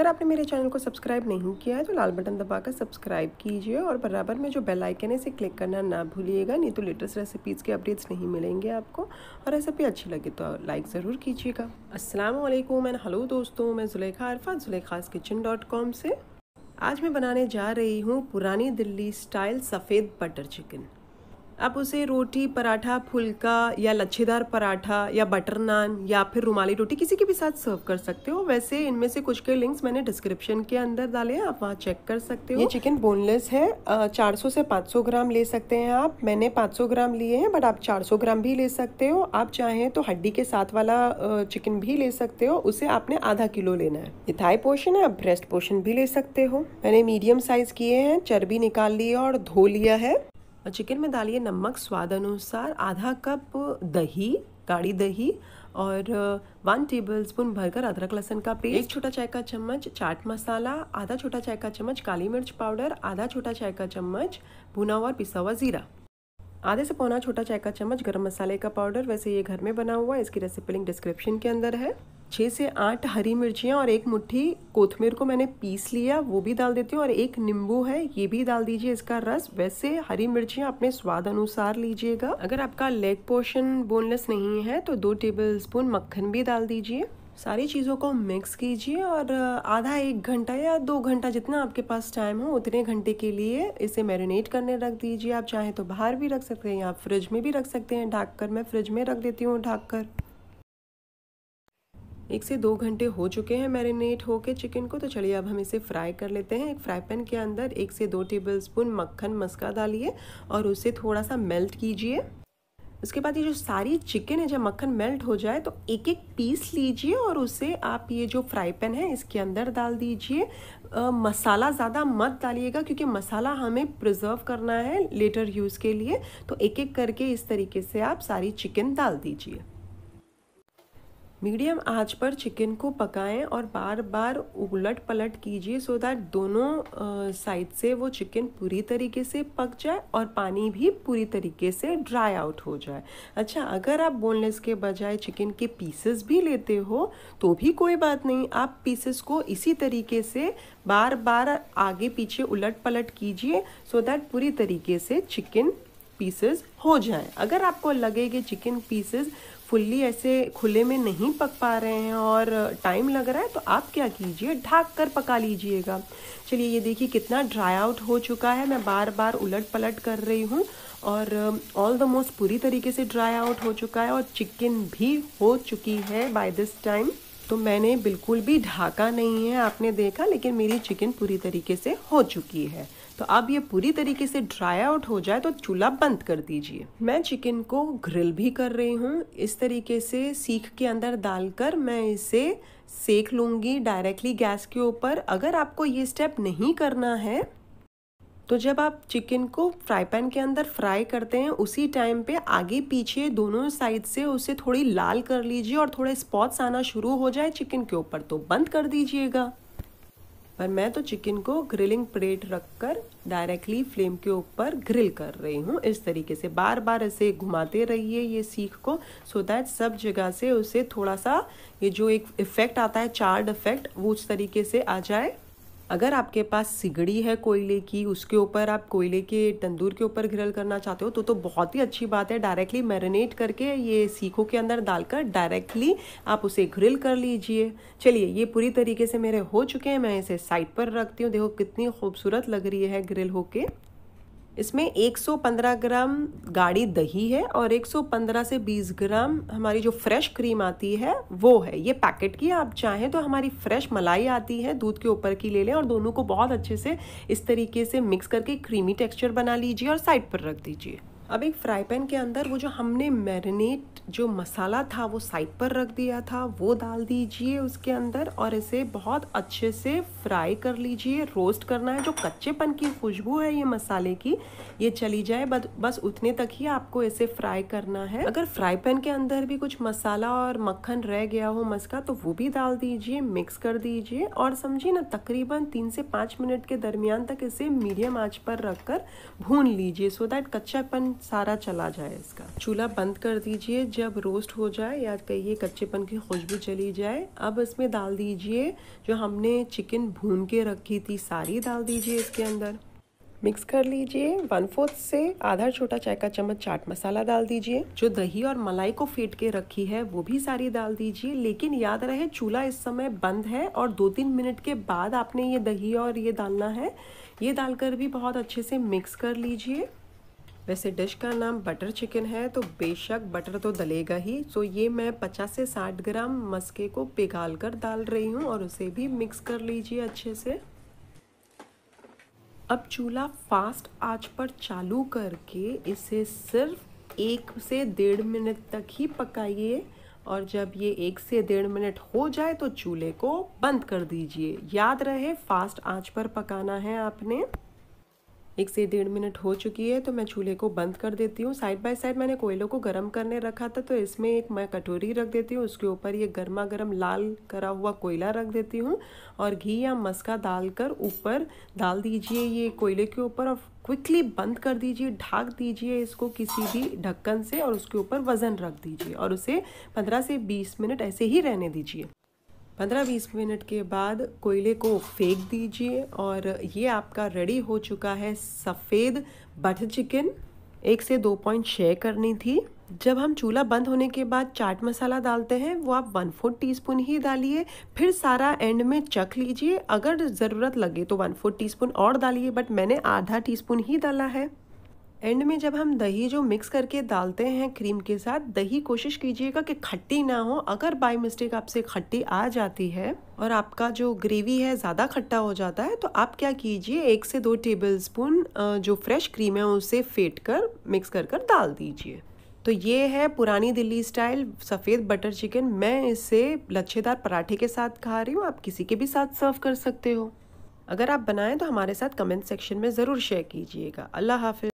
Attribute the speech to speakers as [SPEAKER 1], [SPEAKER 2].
[SPEAKER 1] अगर आपने मेरे चैनल को सब्सक्राइब नहीं किया है तो लाल बटन दबाकर सब्सक्राइब कीजिए और बराबर में जो बेल आइकन है इसे क्लिक करना ना भूलिएगा नहीं तो लेटेस्ट रेसिपीज़ के अपडेट्स नहीं मिलेंगे आपको और रेसिपी अच्छी लगे तो लाइक ज़रूर कीजिएगा असलम एंड हेलो दोस्तों मैं Zulekha Arfa Zulekha kitchen dot com से आज मैं बनाने जा रही हूँ पुरानी दिल्ली स्टाइल सफ़ेद बटर चिकन आप उसे रोटी पराठा फुल्का या लच्छेदार पराठा या बटर नान या फिर रुमाली रोटी किसी के भी साथ सर्व कर सकते हो वैसे इनमें से कुछ के लिंक्स मैंने डिस्क्रिप्शन के अंदर डाले हैं आप वहाँ चेक कर सकते हो ये चिकन बोनलेस है चार सौ से पाँच सौ ग्राम ले सकते हैं आप मैंने पाँच सौ ग्राम लिए हैं बट आप चार सौ ग्राम भी ले सकते हो आप चाहें तो हड्डी के साथ वाला चिकन भी ले सकते हो उसे आपने आधा किलो लेना है ये थाई पोर्शन है आप ब्रेस्ट पोर्शन भी ले सकते हो मैंने मीडियम साइज किए हैं चर्बी निकाल ली और धो लिया है और चिकन में डालिए नमक स्वाद अनुसार आधा कप दही गाढ़ी दही और वन टेबल स्पून भरकर अदरक लहसन का पेस्ट एक छोटा चाय का चम्मच चाट मसाला आधा छोटा चाय का चम्मच काली मिर्च पाउडर आधा छोटा चाय का चम्मच भुना हुआ और पिसा हुआ ज़ीरा आधे से पौना छोटा चाय का चम्मच गरम मसाले का पाउडर वैसे ये घर में बना हुआ है इसकी रेसिपी लिंक डिस्क्रिप्शन के अंदर है छः से आठ हरी मिर्चियाँ और एक मुट्ठी कोथमीर को मैंने पीस लिया वो भी डाल देती हूँ और एक नींबू है ये भी डाल दीजिए इसका रस वैसे हरी मिर्चियाँ अपने स्वाद अनुसार लीजिएगा अगर आपका लेग पोर्शन बोनलेस नहीं है तो दो टेबल स्पून मक्खन भी डाल दीजिए सारी चीज़ों को मिक्स कीजिए और आधा एक घंटा या दो घंटा जितना आपके पास टाइम हो उतने घंटे के लिए इसे मैरिनेट करने रख दीजिए आप चाहें तो बाहर भी रख सकते हैं या फ्रिज में भी रख सकते हैं ढाक कर मैं फ्रिज में रख देती हूँ ढाक कर एक से दो घंटे हो चुके हैं मैरिनेट होके चिकन को तो चलिए अब हम इसे फ्राई कर लेते हैं एक फ्राई पैन के अंदर एक से दो टेबल स्पून मक्खन मस्का डालिए और उसे थोड़ा सा मेल्ट कीजिए उसके बाद ये जो सारी चिकन है जब मक्खन मेल्ट हो जाए तो एक एक पीस लीजिए और उसे आप ये जो फ्राई पैन है इसके अंदर डाल दीजिए मसाला ज़्यादा मत डालिएगा क्योंकि मसाला हमें प्रिजर्व करना है लेटर यूज़ के लिए तो एक एक करके इस तरीके से आप सारी चिकन डाल दीजिए मीडियम आंच पर चिकन को पकाएं और बार बार उलट पलट कीजिए सो दैट दोनों साइड से वो चिकन पूरी तरीके से पक जाए और पानी भी पूरी तरीके से ड्राई आउट हो जाए अच्छा अगर आप बोनलेस के बजाय चिकन के पीसेस भी लेते हो तो भी कोई बात नहीं आप पीसेस को इसी तरीके से बार बार आगे पीछे उलट पलट कीजिए सो दैट पूरी तरीके से चिकन पीसेस हो जाएं अगर आपको लगे कि चिकन पीसेस फुल्ली ऐसे खुले में नहीं पक पा रहे हैं और टाइम लग रहा है तो आप क्या कीजिए ढाक कर पका लीजिएगा चलिए ये देखिए कितना ड्राई आउट हो चुका है मैं बार बार उलट पलट कर रही हूँ और ऑल द मोस्ट पूरी तरीके से ड्राई आउट हो चुका है और चिकन भी हो चुकी है बाय दिस टाइम तो मैंने बिल्कुल भी ढाका नहीं है आपने देखा लेकिन मेरी चिकन पूरी तरीके से हो चुकी है तो अब ये पूरी तरीके से ड्राई आउट हो जाए तो चूल्हा बंद कर दीजिए मैं चिकन को ग्रिल भी कर रही हूँ इस तरीके से सीख के अंदर डालकर मैं इसे सेक लूँगी डायरेक्टली गैस के ऊपर अगर आपको ये स्टेप नहीं करना है तो जब आप चिकन को फ्राई पैन के अंदर फ्राई करते हैं उसी टाइम पे आगे पीछे दोनों साइड से उसे थोड़ी लाल कर लीजिए और थोड़े स्पॉट्स आना शुरू हो जाए चिकन के ऊपर तो बंद कर दीजिएगा पर मैं तो चिकन को ग्रिलिंग प्लेट रखकर डायरेक्टली फ्लेम के ऊपर ग्रिल कर रही हूँ इस तरीके से बार बार ऐसे घुमाते रहिए ये सीख को सो so दैट सब जगह से उसे थोड़ा सा ये जो एक इफ़ेक्ट आता है चार्ड इफ़ेक्ट वो उस तरीके से आ जाए अगर आपके पास सिगड़ी है कोयले की उसके ऊपर आप कोयले के तंदूर के ऊपर ग्रिल करना चाहते हो तो तो बहुत ही अच्छी बात है डायरेक्टली मैरिनेट करके ये सीखों के अंदर डालकर डायरेक्टली आप उसे ग्रिल कर लीजिए चलिए ये पूरी तरीके से मेरे हो चुके हैं मैं इसे साइड पर रखती हूँ देखो कितनी खूबसूरत लग रही है ग्रिल होके इसमें 115 ग्राम गाढ़ी दही है और 115 से 20 ग्राम हमारी जो फ्रेश क्रीम आती है वो है ये पैकेट की आप चाहें तो हमारी फ्रेश मलाई आती है दूध के ऊपर की ले लें और दोनों को बहुत अच्छे से इस तरीके से मिक्स करके क्रीमी टेक्सचर बना लीजिए और साइड पर रख दीजिए अब एक फ्राई पैन के अंदर वो जो हमने मैरिनेट जो मसाला था वो साइड पर रख दिया था वो डाल दीजिए उसके अंदर और इसे बहुत अच्छे से फ्राई कर लीजिए रोस्ट करना है जो कच्चेपन की खुशबू है ये मसाले की ये चली जाए बस उतने तक ही आपको इसे फ्राई करना है अगर फ्राई पैन के अंदर भी कुछ मसाला और मक्खन रह गया हो मस्का तो वो भी डाल दीजिए मिक्स कर दीजिए और समझिए ना तकरीबन तीन से पाँच मिनट के दरमियान तक इसे मीडियम आँच पर कर भून लीजिए सो दैट कच्चापन सारा चला जाए इसका चूल्हा बंद कर दीजिए जब रोस्ट हो जाए या कहिए कच्चेपन की खुशबू चली जाए अब इसमें डाल दीजिए जो हमने चिकन भून के रखी थी सारी डाल दीजिए इसके अंदर मिक्स कर लीजिए वन फोर्थ से आधा छोटा चाय का चम्मच चाट मसाला डाल दीजिए जो दही और मलाई को फेंट के रखी है वो भी सारी डाल दीजिए लेकिन याद रहे चूल्हा इस समय बंद है और दो तीन मिनट के बाद आपने ये दही और ये डालना है ये डालकर भी बहुत अच्छे से मिक्स कर लीजिए वैसे डिश का नाम बटर चिकन है तो बेशक बटर तो दलेगा ही सो ये मैं 50 से 60 ग्राम मस्के को पिघाल कर डाल रही हूँ और उसे भी मिक्स कर लीजिए अच्छे से अब चूल्हा फास्ट आंच पर चालू करके इसे सिर्फ एक से डेढ़ मिनट तक ही पकाइए और जब ये एक से डेढ़ मिनट हो जाए तो चूल्हे को बंद कर दीजिए याद रहे फास्ट आंच पर पकाना है आपने एक से डेढ़ मिनट हो चुकी है तो मैं चूल्हे को बंद कर देती हूँ साइड बाय साइड मैंने कोयलों को गर्म करने रखा था तो इसमें एक मैं कटोरी रख देती हूँ उसके ऊपर ये गर्मा गर्म लाल करा हुआ कोयला रख देती हूँ और घी या मस्का डालकर ऊपर डाल दीजिए ये कोयले के ऊपर और क्विकली बंद कर दीजिए ढाक दीजिए इसको किसी भी ढक्कन से और उसके ऊपर वज़न रख दीजिए और उसे पंद्रह से बीस मिनट ऐसे ही रहने दीजिए पंद्रह बीस मिनट के बाद कोयले को फेंक दीजिए और ये आपका रेडी हो चुका है सफ़ेद बटर चिकन एक से दो पॉइंट शेयर करनी थी जब हम चूल्हा बंद होने के बाद चाट मसाला डालते हैं वो आप वन फोर्थ टी स्पून ही डालिए फिर सारा एंड में चख लीजिए अगर ज़रूरत लगे तो वन फोर्थ टी स्पून और डालिए बट मैंने आधा टी स्पून ही डाला है एंड में जब हम दही जो मिक्स करके डालते हैं क्रीम के साथ दही कोशिश कीजिएगा कि खट्टी ना हो अगर बाय मिस्टेक आपसे खट्टी आ जाती है और आपका जो ग्रेवी है ज़्यादा खट्टा हो जाता है तो आप क्या कीजिए एक से दो टेबल स्पून जो फ्रेश क्रीम है उसे फेंट कर मिक्स कर कर डाल दीजिए तो ये है पुरानी दिल्ली स्टाइल सफ़ेद बटर चिकन मैं इसे लच्छेदार पराठे के साथ खा रही हूँ आप किसी के भी साथ सर्व कर सकते हो अगर आप बनाएं तो हमारे साथ कमेंट सेक्शन में ज़रूर शेयर कीजिएगा अल्लाह हाफि